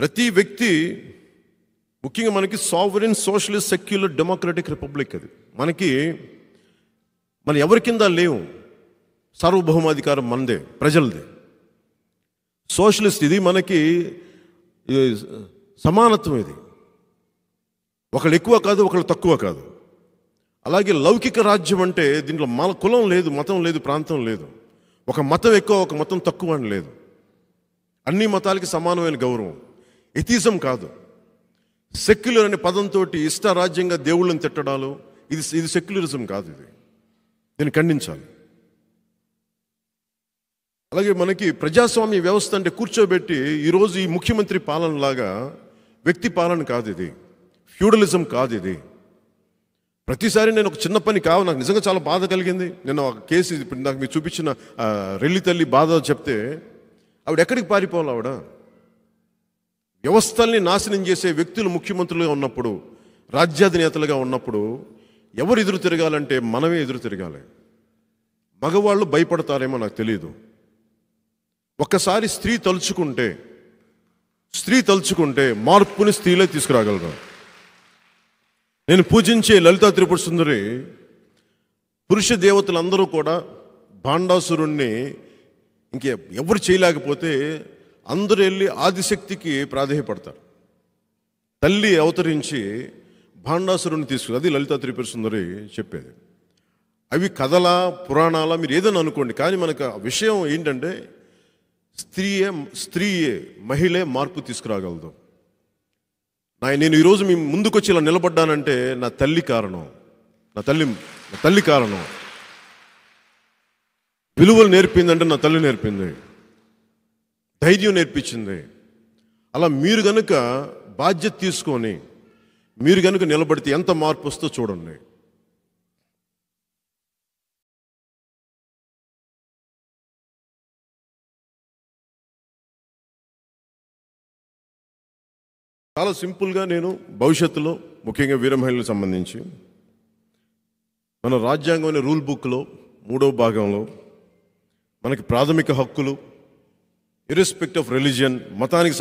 ప్రతి వ్యక్తి ముఖ్యంగా మనకి sovereign socialist secular democratic republic అది మనకి మన ఎవరి కింద లేవు సార్వభౌమాధికారం మనదే ప్రజలదే సోషలిస్ట్ ఇది మనకి సమానత్వం ఇది ఒకళ్ళు ఎక్కువ కాదు ఒకళ్ళు తక్కువ కాదు అలాగే లౌకిక రాజ్యం అంటే దీంట్లో మన కులం లేదు మతం లేదు ప్రాంతం లేదు ఒక మతం ఎక్కువ ఒక మతం తక్కువ అని లేదు అన్ని మతాలకి సమానమైన గౌరవం ఎథిజం కాదు సెక్యులర్ అనే పదంతో రాజ్యంగా దేవుళ్ళని తిట్టడాలు ఇది ఇది సెక్యులరిజం కాదు ఇది దీన్ని ఖండించాలి అలాగే మనకి ప్రజాస్వామ్య వ్యవస్థ అంటే కూర్చోబెట్టి ఈరోజు ఈ ముఖ్యమంత్రి పాలనలాగా వ్యక్తి పాలన కాదు ఇది ఫ్యూడలిజం కాదు ఇది ప్రతిసారి నేను ఒక చిన్న పని కావు నాకు నిజంగా చాలా బాధ కలిగింది నేను ఒక కేసు ఇప్పుడు నాకు మీరు చూపించిన రెల్లి తల్లి బాధ చెప్తే ఆవిడ ఎక్కడికి పారిపోవాలి ఆవిడ వ్యవస్థల్ని నాశనం చేసే వ్యక్తులు ముఖ్యమంత్రులుగా ఉన్నప్పుడు రాజ్యాధినేతలుగా ఉన్నప్పుడు ఎవరు ఎదురు తిరగాలంటే మనమే ఎదురు తిరగాలి మగవాళ్ళు భయపడతారేమో నాకు తెలియదు ఒక్కసారి స్త్రీ తలుచుకుంటే స్త్రీ తలుచుకుంటే మార్పుని స్త్రీలే తీసుకురాగలరు నేను పూజించే లలితా త్రిపుర సుందరి పురుష దేవతలందరూ కూడా భాండాసురుణ్ణి ఇంకే ఎవరు చేయలేకపోతే అందరూ వెళ్ళి ఆదిశక్తికి ప్రాధేయపడతారు తల్లి అవతరించి భాండాసురుని తీసుకుని అది లలితా త్రిపుర సుందరి చెప్పేది అవి కథల పురాణాల మీరు ఏదైనా అనుకోండి కానీ మనకు విషయం ఏంటంటే స్త్రీయే స్త్రీయే మహిళే మార్పు తీసుకురాగలదు నా నేను ఈరోజు మీ ముందుకొచ్చి ఇలా నిలబడ్డానంటే నా తల్లి కారణం నా తల్లి నా తల్లి కారణం విలువలు నేర్పిందంటే నా తల్లి నేర్పింది ధైర్యం నేర్పించింది అలా మీరు కనుక బాధ్యత తీసుకొని మీరు కనుక నిలబడితే ఎంత మార్పు వస్తో చూడండి చాలా సింపుల్గా నేను భవిష్యత్తులో ముఖ్యంగా వీరమహిళలకు సంబంధించి మన రాజ్యాంగం అనే రూల్ బుక్లో మూడవ భాగంలో మనకి ప్రాథమిక హక్కులు irrespective of religion, matanik